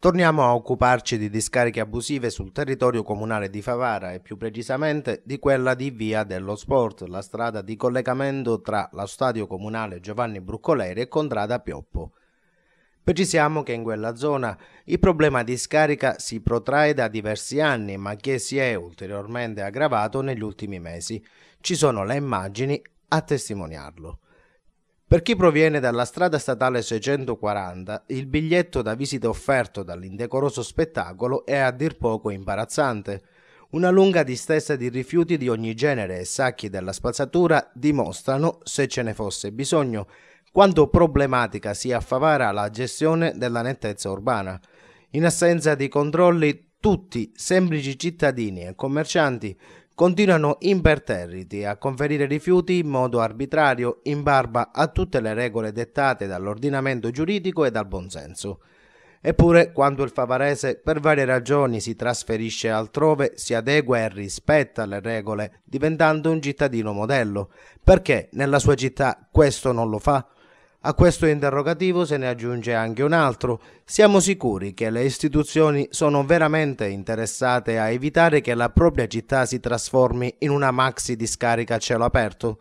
Torniamo a occuparci di discariche abusive sul territorio comunale di Favara e più precisamente di quella di Via dello Sport, la strada di collegamento tra lo stadio comunale Giovanni Bruccoleri e Contrada Pioppo. Precisiamo che in quella zona il problema di scarica si protrae da diversi anni, ma che si è ulteriormente aggravato negli ultimi mesi. Ci sono le immagini a testimoniarlo. Per chi proviene dalla strada statale 640, il biglietto da visita offerto dall'indecoroso spettacolo è a dir poco imbarazzante. Una lunga distesa di rifiuti di ogni genere e sacchi della spazzatura dimostrano, se ce ne fosse bisogno, quanto problematica sia Favara la gestione della nettezza urbana. In assenza di controlli, tutti semplici cittadini e commercianti continuano imperterriti a conferire rifiuti in modo arbitrario in barba a tutte le regole dettate dall'ordinamento giuridico e dal buonsenso. Eppure, quando il favarese per varie ragioni si trasferisce altrove, si adegua e rispetta le regole, diventando un cittadino modello. Perché nella sua città questo non lo fa? A questo interrogativo se ne aggiunge anche un altro. Siamo sicuri che le istituzioni sono veramente interessate a evitare che la propria città si trasformi in una maxi discarica a cielo aperto?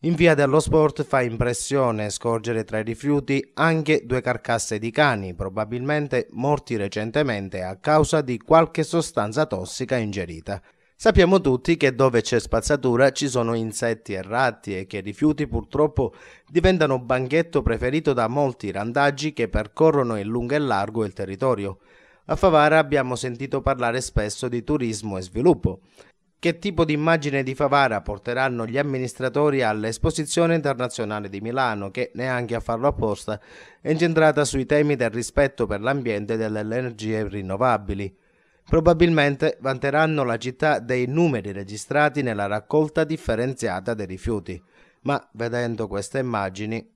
In via dello sport fa impressione scorgere tra i rifiuti anche due carcasse di cani, probabilmente morti recentemente a causa di qualche sostanza tossica ingerita. Sappiamo tutti che dove c'è spazzatura ci sono insetti e ratti e che i rifiuti purtroppo diventano banchetto preferito da molti randaggi che percorrono in lungo e largo il territorio. A Favara abbiamo sentito parlare spesso di turismo e sviluppo. Che tipo di immagine di Favara porteranno gli amministratori all'esposizione internazionale di Milano che, neanche a farlo apposta, è incentrata sui temi del rispetto per l'ambiente e delle energie rinnovabili? probabilmente vanteranno la città dei numeri registrati nella raccolta differenziata dei rifiuti, ma vedendo queste immagini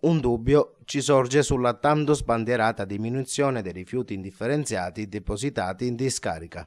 un dubbio ci sorge sulla tanto sbandierata diminuzione dei rifiuti indifferenziati depositati in discarica.